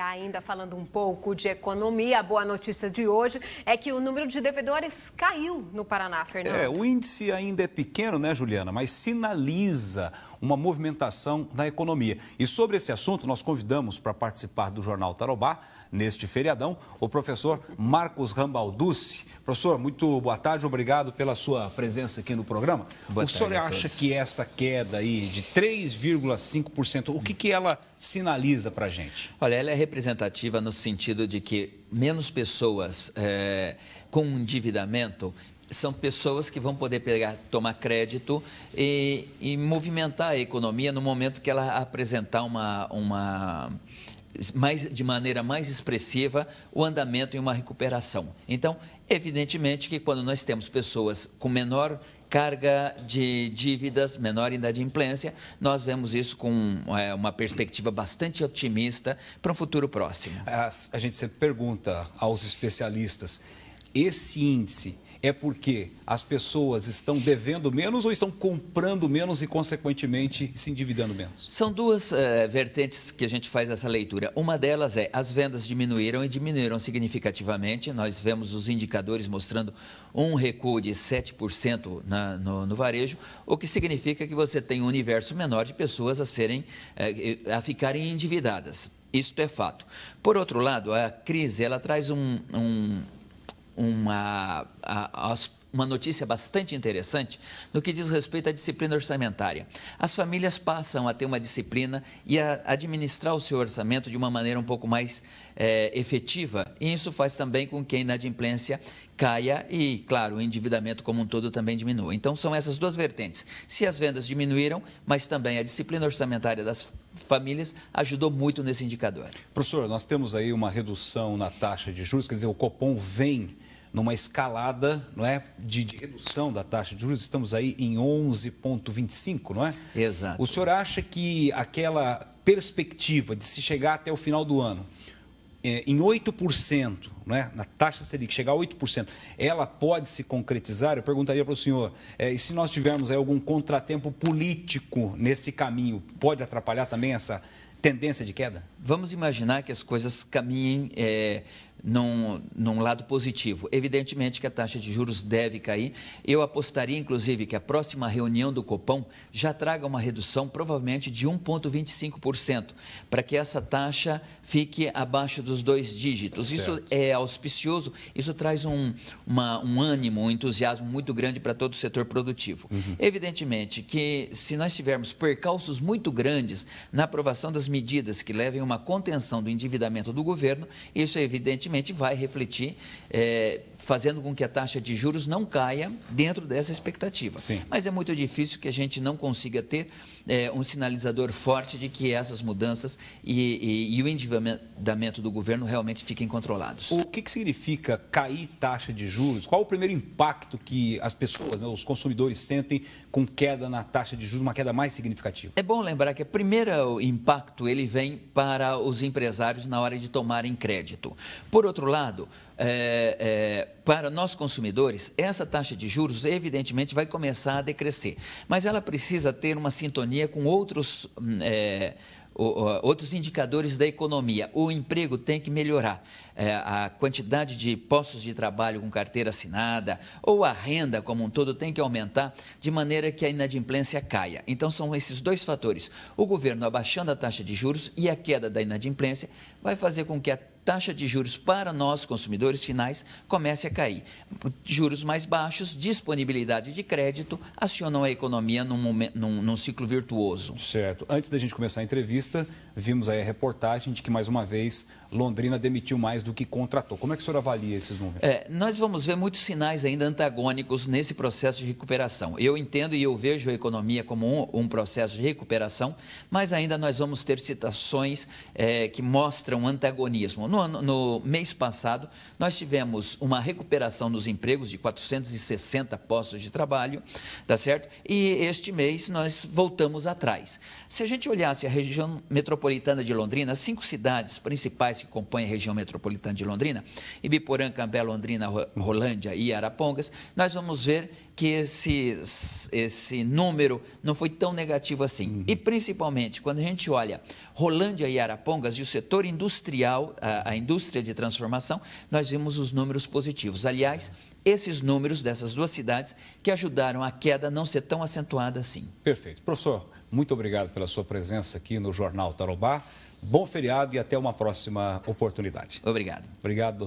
Ainda falando um pouco de economia, a boa notícia de hoje é que o número de devedores caiu no Paraná, Fernando. É, o índice ainda é pequeno, né, Juliana? Mas sinaliza uma movimentação na economia. E sobre esse assunto, nós convidamos para participar do Jornal Tarobá, neste feriadão, o professor Marcos Rambalducci. Professor, muito boa tarde, obrigado pela sua presença aqui no programa. Boa o senhor acha que essa queda aí de 3,5%, o que, que ela sinaliza para a gente? Olha, ela é representativa no sentido de que menos pessoas é, com endividamento são pessoas que vão poder pegar, tomar crédito e, e movimentar a economia no momento que ela apresentar uma, uma mais, de maneira mais expressiva o andamento em uma recuperação. Então, evidentemente que quando nós temos pessoas com menor carga de dívidas, menor inadimplência, nós vemos isso com é, uma perspectiva bastante otimista para um futuro próximo. A, a gente sempre pergunta aos especialistas, esse índice é porque as pessoas estão devendo menos ou estão comprando menos e, consequentemente, se endividando menos? São duas é, vertentes que a gente faz essa leitura. Uma delas é as vendas diminuíram e diminuíram significativamente. Nós vemos os indicadores mostrando um recuo de 7% na, no, no, varejo, o que significa que você tem um universo menor de pessoas a serem, é, a ficarem endividadas. Isto é fato. Por outro lado, a crise ela traz um, um uma, a, uma notícia bastante interessante no que diz respeito à disciplina orçamentária. As famílias passam a ter uma disciplina e a administrar o seu orçamento de uma maneira um pouco mais é, efetiva, e isso faz também com que a inadimplência caia e, claro, o endividamento como um todo também diminua. Então, são essas duas vertentes. Se as vendas diminuíram, mas também a disciplina orçamentária das famílias ajudou muito nesse indicador. Professor, nós temos aí uma redução na taxa de juros, quer dizer, o Copom vem numa escalada não é, de, de, redução da taxa de juros. Estamos aí em 11,25, não é? Exato. O senhor acha que aquela perspectiva de se chegar até o final do ano é, em 8%, não é, na taxa Selic chegar a 8%, ela pode se concretizar? Eu perguntaria para o senhor, é, e se nós tivermos algum contratempo político nesse caminho, pode atrapalhar também essa tendência de queda? Vamos imaginar que as coisas caminhem é, num, num, lado positivo. Evidentemente que a taxa de juros deve cair. Eu apostaria, inclusive, que a próxima reunião do Copom já traga uma redução, provavelmente, de 1,25%, para que essa taxa fique abaixo dos dois dígitos. isso é auspicioso, isso traz um, uma, um ânimo, um entusiasmo muito grande para todo o setor produtivo. Uhum. Evidentemente que, se nós tivermos percalços muito grandes na aprovação das medidas que levem a uma contenção do endividamento do governo, isso é evidente evidentemente, vai refletir, é, fazendo com que a taxa de juros não caia dentro dessa expectativa. Sim. Mas é muito difícil que a gente não consiga ter é, um sinalizador forte de que essas mudanças e, e, e o endividamento do governo realmente fiquem controlados. O que, que, significa cair taxa de juros? Qual o primeiro impacto que as pessoas, né, os consumidores, sentem com queda na taxa de juros, uma queda mais significativa? É bom lembrar que o primeiro impacto ele vem para os empresários na hora de tomarem crédito. Por por outro lado, é, é, para nós consumidores, essa taxa de juros, evidentemente, vai começar a decrescer, mas ela precisa ter uma sintonia com outros. Hum, é, outros indicadores da economia. O emprego tem que melhorar. É, a quantidade de postos de trabalho com carteira assinada ou a renda como um todo tem que aumentar de maneira que a inadimplência caia. Então, são esses dois fatores. O governo abaixando a taxa de juros e a queda da inadimplência vai fazer com que a taxa de juros para nós, consumidores finais, comece a cair. Juros mais baixos, disponibilidade de crédito, acionam a economia num, momento, num, num ciclo virtuoso. Certo. Antes da gente começar a entrevista, vimos aí a reportagem de que, mais uma vez, Londrina demitiu mais do que contratou. Como é que o senhor avalia esses números? É, nós vamos ver muitos sinais ainda antagônicos nesse processo de recuperação. Eu entendo e eu vejo a economia como um, um processo de recuperação, mas ainda nós vamos ter citações é, que mostram antagonismo. No no, no mês passado, nós tivemos uma recuperação nos empregos de 460 postos de trabalho, tá certo? E este mês nós voltamos atrás. Se a gente olhasse a região metropolitana de Londrina, as cinco cidades principais que compõem a região metropolitana de Londrina, Ibiporã, Cambé, Londrina, Rolândia e Arapongas, nós vamos ver que esses, esse número não foi tão negativo assim. Uhum. E principalmente quando a gente olha Rolândia e Arapongas e o setor industrial, a, a indústria de transformação, nós vimos os números positivos. Aliás, esses números dessas duas cidades que ajudaram a queda não ser tão acentuada assim. Perfeito. Professor, muito obrigado pela sua presença aqui no Jornal Tarobá. Bom feriado e até uma próxima oportunidade. Obrigado. Obrigado, doutor.